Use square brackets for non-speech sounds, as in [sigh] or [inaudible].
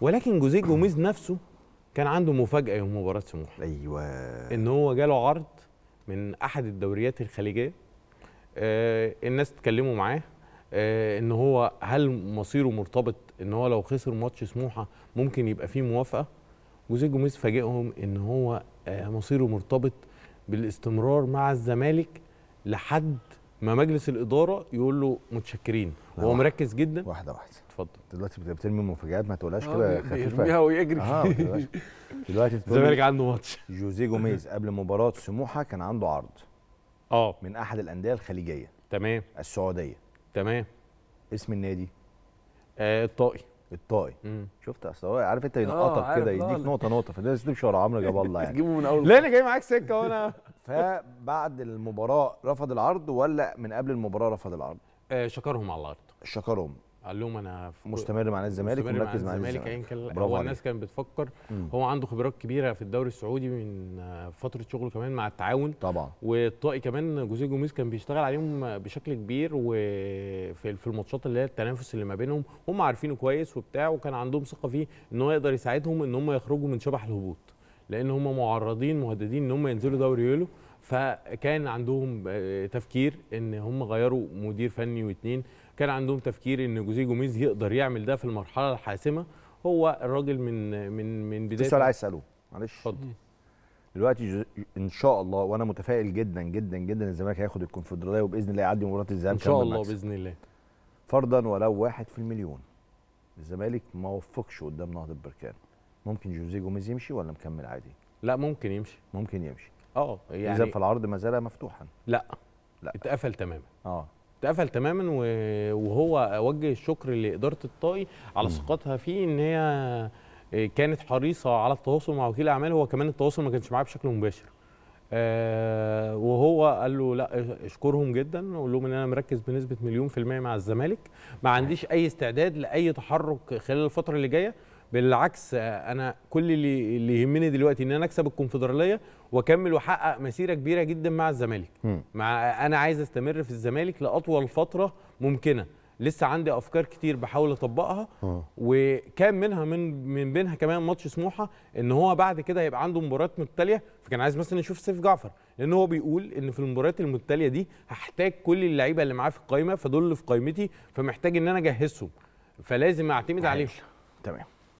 ولكن جوزيه جوميز نفسه كان عنده مفاجاه يوم مباراه سموحه ايوه ان هو جاله عرض من احد الدوريات الخليجيه آه الناس اتكلموا معاه آه ان هو هل مصيره مرتبط ان هو لو خسر ماتش سموحه ممكن يبقى فيه موافقه جوزيه جوميز فاجئهم ان هو آه مصيره مرتبط بالاستمرار مع الزمالك لحد ما مجلس الاداره يقول له متشكرين وهو مركز جدا واحده واحده اتفضل دلوقتي بترمي مفاجآت ما تقولهاش آه، كده خفيفه بيرميها ويجري اه [laughs] دلوقتي الزمالك عنده ماتش [laughs] جوزيه جوميز قبل مباراه سموحه كان عنده عرض اه من احد الانديه الخليجيه تمام السعوديه تمام اسم النادي آه الطائي الطائي شفت اصل هو عارف انت آه، ينقطك كده يديك آه. نقطه نقطه فده تمشي شعر عمرو جاب الله يعني [laughs] تجيبه من اول لا انا جاي معاك سكه وانا فبعد المباراه رفض العرض ولا من قبل المباراه رفض العرض؟ آه شكرهم على العرض شكرهم قال لهم انا مستمر مع الزمالك ومركز مع الزمالك ايا كان هو الناس كانت بتفكر مم. هو عنده خبرات كبيره في الدوري السعودي من آه، فتره شغله كمان مع التعاون طبعا والطائي كمان جوزيه جوميز كان بيشتغل عليهم بشكل كبير وفي في الماتشات اللي هي التنافس اللي ما بينهم هم عارفينه كويس وبتاع وكان عندهم ثقه فيه ان هو يقدر يساعدهم ان هم يخرجوا من شبح الهبوط لان هم معرضين مهددين ان هم ينزلوا دوري يولو فكان عندهم آه، تفكير ان هم غيروا مدير فني واثنين كان عندهم تفكير ان جوزيه جوميز يقدر يعمل ده في المرحله الحاسمه هو الراجل من من من بدايه السؤال عايز اساله معلش اتفضل دلوقتي ان شاء الله وانا متفائل جدا جدا جدا ان الزمالك هياخد الكونفدراليه وباذن الله يعدي مباراه الذهاب ان شاء الله باذن الله فرضا ولو واحد في المليون الزمالك ما وفقش قدام نهضه بركان ممكن جوزيه جوميز يمشي ولا مكمل عادي؟ لا ممكن يمشي ممكن يمشي اه يعني اذا فالعرض ما زال مفتوحا لا لا اتقفل تماما اه اتقفل تماما وهو وجه الشكر لاداره الطائي على ثقتها فيه ان هي آه، كانت حريصه على التواصل مع وكيل اعمال هو كمان التواصل ما كانش معاه بشكل مباشر آه وهو قال له لا اشكرهم جدا وقول لهم ان انا مركز بنسبه مليون في الميه مع الزمالك ما عنديش اي استعداد لاي تحرك خلال الفتره اللي جايه بالعكس انا كل اللي اللي يهمني دلوقتي ان انا اكسب الكونفدراليه واكمل واحقق مسيره كبيره جدا مع الزمالك مع انا عايز استمر في الزمالك لاطول فتره ممكنه لسه عندي افكار كتير بحاول اطبقها وكان منها من من بينها كمان ماتش سموحه ان هو بعد كده هيبقى عنده مباريات متتاليه فكان عايز مثلا يشوف سيف جعفر لان هو بيقول ان في المباريات المتتاليه دي هحتاج كل اللعيبه اللي معاه في القايمه فدول اللي في قايمتي فمحتاج ان انا اجهزهم فلازم اعتمد عليهم تمام